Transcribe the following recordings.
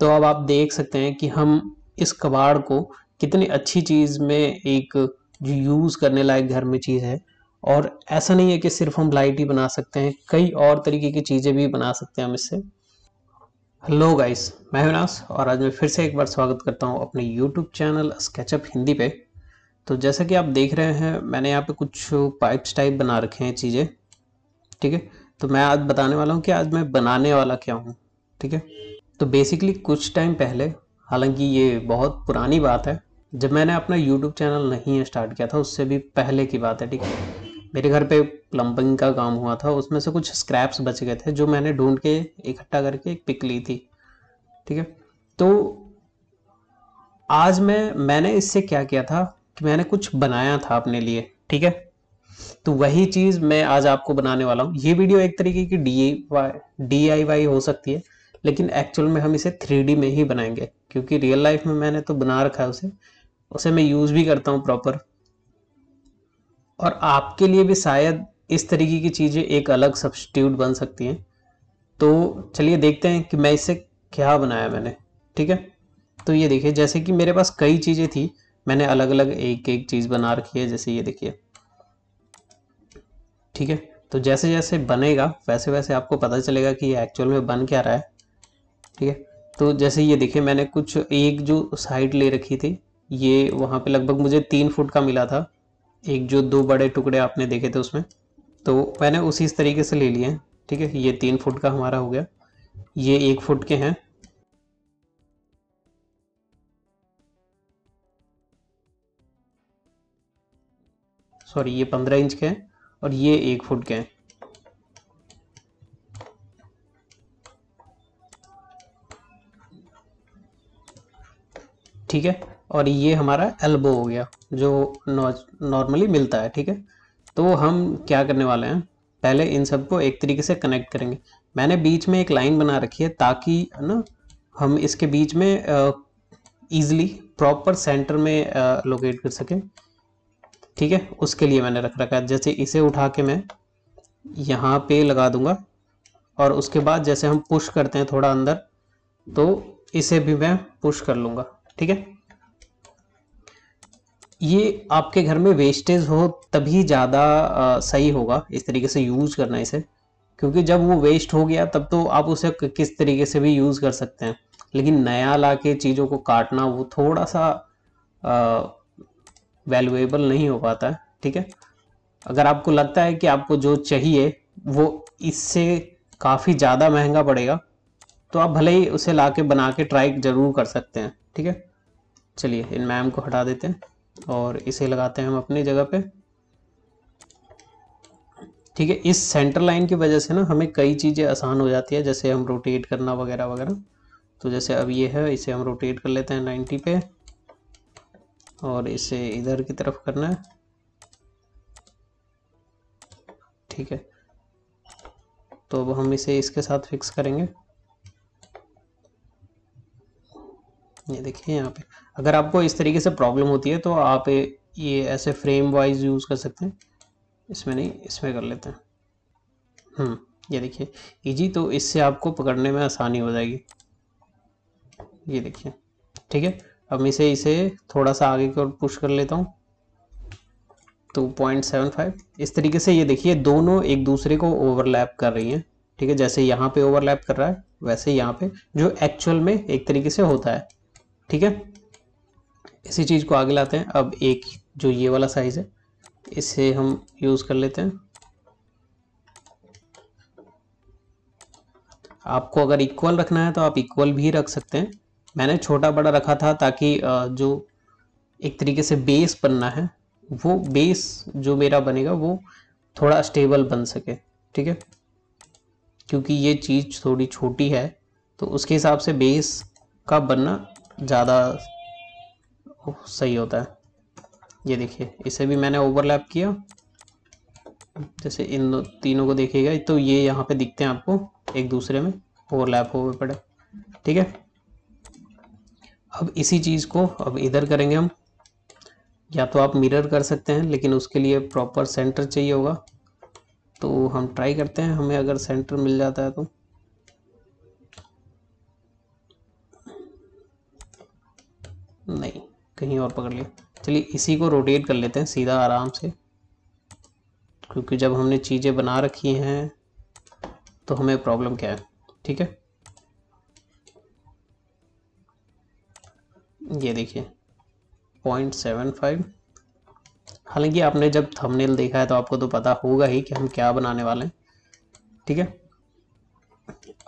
तो अब आप देख सकते हैं कि हम इस कबाड़ को कितनी अच्छी चीज़ में एक जो यूज़ करने लायक घर में चीज़ है और ऐसा नहीं है कि सिर्फ हम लाइट ही बना सकते हैं कई और तरीके की चीज़ें भी बना सकते हैं हम इससे हेलो गाइस मैं विनाश और आज मैं फिर से एक बार स्वागत करता हूं अपने यूट्यूब चैनल स्केचअप हिंदी पे तो जैसा कि आप देख रहे हैं मैंने यहाँ पे कुछ पाइप्स टाइप बना रखे हैं चीज़ें ठीक है तो मैं आज बताने वाला हूँ कि आज मैं बनाने वाला क्या हूँ ठीक है तो बेसिकली कुछ टाइम पहले हालांकि ये बहुत पुरानी बात है जब मैंने अपना यूट्यूब चैनल नहीं स्टार्ट किया था उससे भी पहले की बात है ठीक है मेरे घर पे प्लम्बिंग का काम हुआ था उसमें से कुछ स्क्रैप्स बच गए थे जो मैंने ढूंढ के इकट्ठा करके एक पिक ली थी ठीक है तो आज मैं मैंने इससे क्या किया था कि मैंने कुछ बनाया था अपने लिए ठीक है तो वही चीज़ मैं आज आपको बनाने वाला हूँ ये वीडियो एक तरीके की डी आई वाई हो सकती है लेकिन एक्चुअल में हम इसे थ्री में ही बनाएंगे क्योंकि रियल लाइफ में मैंने तो बना रखा है उसे उसे मैं यूज़ भी करता हूँ प्रॉपर और आपके लिए भी शायद इस तरीके की चीज़ें एक अलग सब्सटीट्यूट बन सकती हैं तो चलिए देखते हैं कि मैं इसे क्या बनाया मैंने ठीक है तो ये देखिए जैसे कि मेरे पास कई चीज़ें थी मैंने अलग अलग एक एक चीज़ बना रखी है जैसे ये देखिए ठीक है तो जैसे जैसे बनेगा वैसे वैसे आपको पता चलेगा कि एक्चुअल में बन क्या रहा है ठीक है तो जैसे ये देखिए मैंने कुछ एक जो साइड ले रखी थी ये वहाँ पे लगभग मुझे तीन फुट का मिला था एक जो दो बड़े टुकड़े आपने देखे थे उसमें तो मैंने उसी इस तरीके से ले लिए हैं ठीक है ये तीन फुट का हमारा हो गया ये एक फुट के हैं सॉरी ये पंद्रह इंच के हैं और ये एक फुट के हैं ठीक है और ये हमारा एल्बो हो गया जो नॉर्मली मिलता है ठीक है तो हम क्या करने वाले हैं पहले इन सब को एक तरीके से कनेक्ट करेंगे मैंने बीच में एक लाइन बना रखी है ताकि है ना हम इसके बीच में ईजिली प्रॉपर सेंटर में लोकेट कर सकें ठीक है उसके लिए मैंने रख रखा है जैसे इसे उठा के मैं यहाँ पे लगा दूंगा और उसके बाद जैसे हम पुश करते हैं थोड़ा अंदर तो इसे भी मैं पुश कर लूँगा ठीक है ये आपके घर में वेस्टेज हो तभी ज़्यादा सही होगा इस तरीके से यूज़ करना इसे क्योंकि जब वो वेस्ट हो गया तब तो आप उसे किस तरीके से भी यूज़ कर सकते हैं लेकिन नया ला के चीज़ों को काटना वो थोड़ा सा वैल्यूएबल नहीं हो पाता है ठीक है अगर आपको लगता है कि आपको जो चाहिए वो इससे काफ़ी ज़्यादा महंगा पड़ेगा तो आप भले ही उसे ला के बना के ट्राई ज़रूर कर सकते हैं ठीक है चलिए इन मैम को हटा देते हैं और इसे लगाते हैं हम अपनी जगह पे ठीक है इस सेंटर लाइन की वजह से ना हमें कई चीज़ें आसान हो जाती है जैसे हम रोटेट करना वगैरह वगैरह तो जैसे अब ये है इसे हम रोटेट कर लेते हैं नाइन्टी पे और इसे इधर की तरफ करना है ठीक है तो अब हम इसे इसके साथ फिक्स करेंगे ये देखिए यहाँ पे अगर आपको इस तरीके से प्रॉब्लम होती है तो आप ये ऐसे फ्रेम वाइज यूज़ कर सकते हैं इसमें नहीं इसमें कर लेते हैं हम्म, ये देखिए इजी तो इससे आपको पकड़ने में आसानी हो जाएगी ये देखिए ठीक है अब मैं इसे इसे थोड़ा सा आगे की ओर पुश कर लेता हूँ टू पॉइंट सेवन फाइव इस तरीके से ये देखिए दोनों एक दूसरे को ओवरलैप कर रही हैं ठीक है जैसे यहाँ पे ओवरलैप कर रहा है वैसे यहाँ पे जो एक्चुअल में एक तरीके से होता है ठीक है इसी चीज़ को आगे लाते हैं अब एक जो ये वाला साइज़ है इसे हम यूज़ कर लेते हैं आपको अगर इक्वल रखना है तो आप इक्वल भी रख सकते हैं मैंने छोटा बड़ा रखा था ताकि जो एक तरीके से बेस बनना है वो बेस जो मेरा बनेगा वो थोड़ा स्टेबल बन सके ठीक है क्योंकि ये चीज़ थोड़ी छोटी है तो उसके हिसाब से बेस का बनना ज़्यादा सही होता है ये देखिए इसे भी मैंने ओवरलैप किया जैसे इन तीनों को देखिएगा तो ये यहाँ पे दिखते हैं आपको एक दूसरे में ओवरलैप हो पड़े ठीक है अब इसी चीज़ को अब इधर करेंगे हम या तो आप मिरर कर सकते हैं लेकिन उसके लिए प्रॉपर सेंटर चाहिए होगा तो हम ट्राई करते हैं हमें अगर सेंटर मिल जाता है तो नहीं कहीं और पकड़ लिया चलिए इसी को रोटेट कर लेते हैं सीधा आराम से क्योंकि जब हमने चीज़ें बना रखी हैं तो हमें प्रॉब्लम क्या है ठीक है ये देखिए पॉइंट सेवन फाइव हालांकि आपने जब थंबनेल देखा है तो आपको तो पता होगा ही कि हम क्या बनाने वाले हैं ठीक है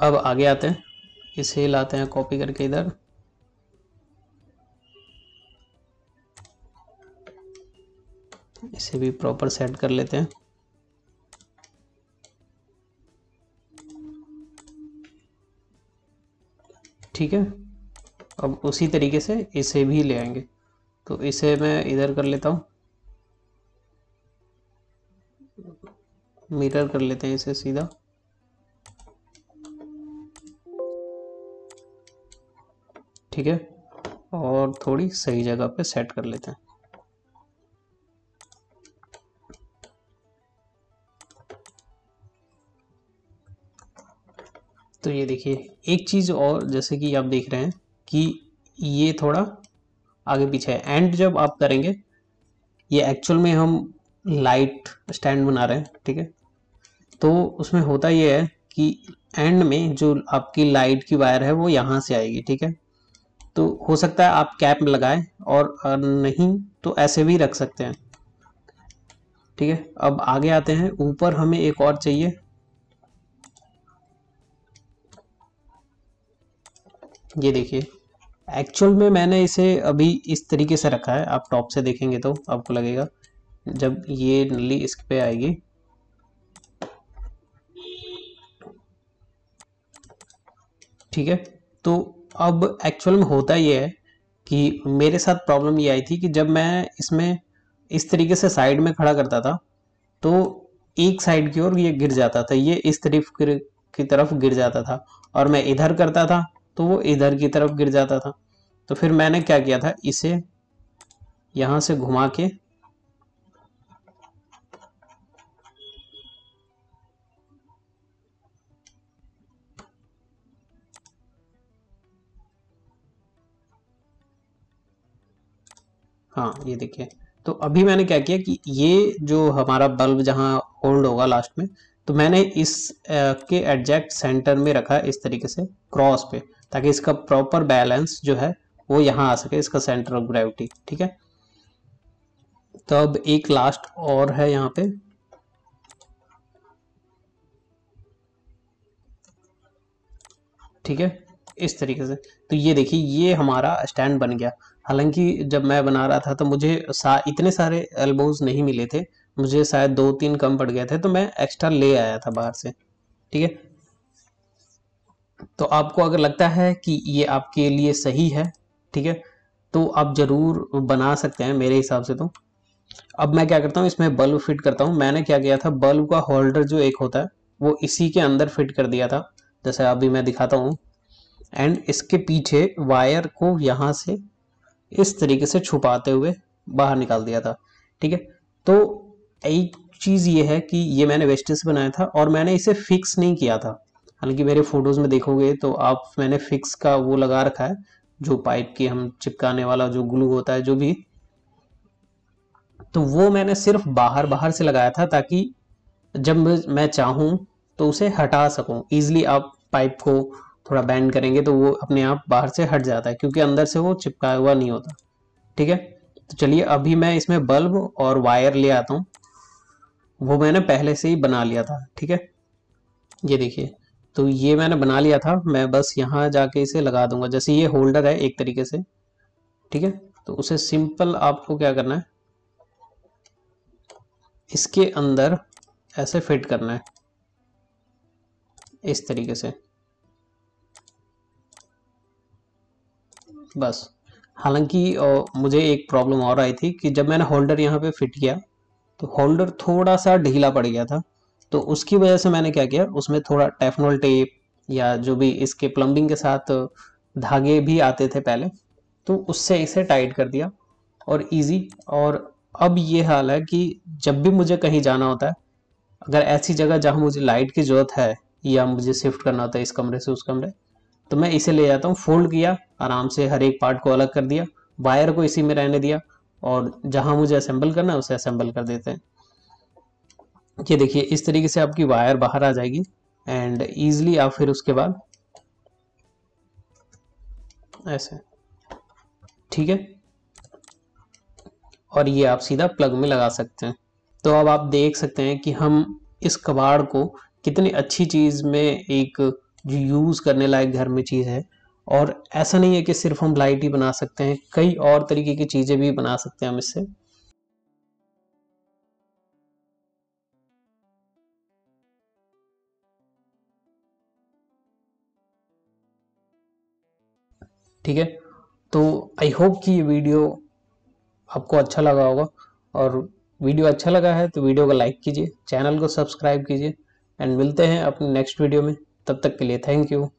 अब आगे आते हैं इसे लाते हैं कॉपी करके इधर इसे भी प्रॉपर सेट कर लेते हैं ठीक है अब उसी तरीके से इसे भी ले आएंगे तो इसे मैं इधर कर लेता हूँ मिरर कर लेते हैं इसे सीधा ठीक है और थोड़ी सही जगह पे सेट कर लेते हैं तो ये देखिए एक चीज़ और जैसे कि आप देख रहे हैं कि ये थोड़ा आगे पीछे है एंड जब आप करेंगे ये एक्चुअल में हम लाइट स्टैंड बना रहे हैं ठीक है तो उसमें होता ये है कि एंड में जो आपकी लाइट की वायर है वो यहाँ से आएगी ठीक है तो हो सकता है आप कैप लगाए और नहीं तो ऐसे भी रख सकते हैं ठीक है अब आगे आते हैं ऊपर हमें एक और चाहिए ये देखिए एक्चुअल में मैंने इसे अभी इस तरीके से रखा है आप टॉप से देखेंगे तो आपको लगेगा जब ये नली इस पे आएगी ठीक है तो अब एक्चुअल में होता ये है कि मेरे साथ प्रॉब्लम ये आई थी कि जब मैं इसमें इस तरीके से साइड में खड़ा करता था तो एक साइड की ओर ये गिर जाता था ये इस तरफ की तरफ गिर जाता था और मैं इधर करता था तो वो इधर की तरफ गिर जाता था तो फिर मैंने क्या किया था इसे यहां से घुमा के हाँ ये देखिए तो अभी मैंने क्या किया कि ये जो हमारा बल्ब जहां होल्ड होगा लास्ट में तो मैंने इस के एडजैक्ट सेंटर में रखा इस तरीके से क्रॉस पे ताकि इसका प्रॉपर बैलेंस जो है वो यहाँ आ सके इसका सेंटर ऑफ ग्रेविटी ठीक है तो अब एक लास्ट और है यहाँ पे ठीक है इस तरीके से तो ये देखिए ये हमारा स्टैंड बन गया हालांकि जब मैं बना रहा था तो मुझे सा, इतने सारे एल्बोज नहीं मिले थे मुझे शायद दो तीन कम पड़ गए थे तो मैं एक्स्ट्रा ले आया था बाहर से ठीक है तो आपको अगर लगता है कि ये आपके लिए सही है ठीक है तो आप ज़रूर बना सकते हैं मेरे हिसाब से तो अब मैं क्या करता हूँ इसमें बल्ब फिट करता हूँ मैंने क्या किया था बल्ब का होल्डर जो एक होता है वो इसी के अंदर फिट कर दिया था जैसे अभी मैं दिखाता हूँ एंड इसके पीछे वायर को यहाँ से इस तरीके से छुपाते हुए बाहर निकाल दिया था ठीक है तो एक चीज़ ये है कि ये मैंने वेस्टेज बनाया था और मैंने इसे फिक्स नहीं किया था हालांकि मेरे फोटोज़ में देखोगे तो आप मैंने फिक्स का वो लगा रखा है जो पाइप की हम चिपकाने वाला जो ग्लू होता है जो भी तो वो मैंने सिर्फ बाहर बाहर से लगाया था ताकि जब मैं चाहूँ तो उसे हटा सकूँ ईजिली आप पाइप को थोड़ा बैंड करेंगे तो वो अपने आप बाहर से हट जाता है क्योंकि अंदर से वो चिपका हुआ नहीं होता ठीक है तो चलिए अभी मैं इसमें बल्ब और वायर ले आता हूँ वो मैंने पहले से ही बना लिया था ठीक है ये देखिए तो ये मैंने बना लिया था मैं बस यहाँ जाके इसे लगा दूंगा जैसे ये होल्डर है एक तरीके से ठीक है तो उसे सिंपल आपको क्या करना है इसके अंदर ऐसे फिट करना है इस तरीके से बस हालांकि मुझे एक प्रॉब्लम और आई थी कि जब मैंने होल्डर यहाँ पे फिट किया तो होल्डर थोड़ा सा ढीला पड़ गया था तो उसकी वजह से मैंने क्या किया उसमें थोड़ा टेफनोल टेप या जो भी इसके प्लम्बिंग के साथ धागे भी आते थे पहले तो उससे इसे टाइट कर दिया और इजी और अब ये हाल है कि जब भी मुझे कहीं जाना होता है अगर ऐसी जगह जहाँ मुझे लाइट की ज़रूरत है या मुझे शिफ्ट करना होता है इस कमरे से उस कमरे तो मैं इसे ले जाता हूँ फोल्ड किया आराम से हर एक पार्ट को अलग कर दिया वायर को इसी में रहने दिया और जहाँ मुझे असेंबल करना है उसे असेंबल कर देते हैं ये देखिए इस तरीके से आपकी वायर बाहर आ जाएगी एंड ईजिली आप फिर उसके बाद ऐसे ठीक है और ये आप सीधा प्लग में लगा सकते हैं तो अब आप देख सकते हैं कि हम इस कबाड़ को कितनी अच्छी चीज़ में एक जो यूज़ करने लायक घर में चीज़ है और ऐसा नहीं है कि सिर्फ हम लाइट ही बना सकते हैं कई और तरीके की चीज़ें भी बना सकते हैं हम इससे ठीक है तो आई होप कि ये वीडियो आपको अच्छा लगा होगा और वीडियो अच्छा लगा है तो वीडियो को लाइक कीजिए चैनल को सब्सक्राइब कीजिए एंड मिलते हैं अपने नेक्स्ट वीडियो में तब तक के लिए थैंक यू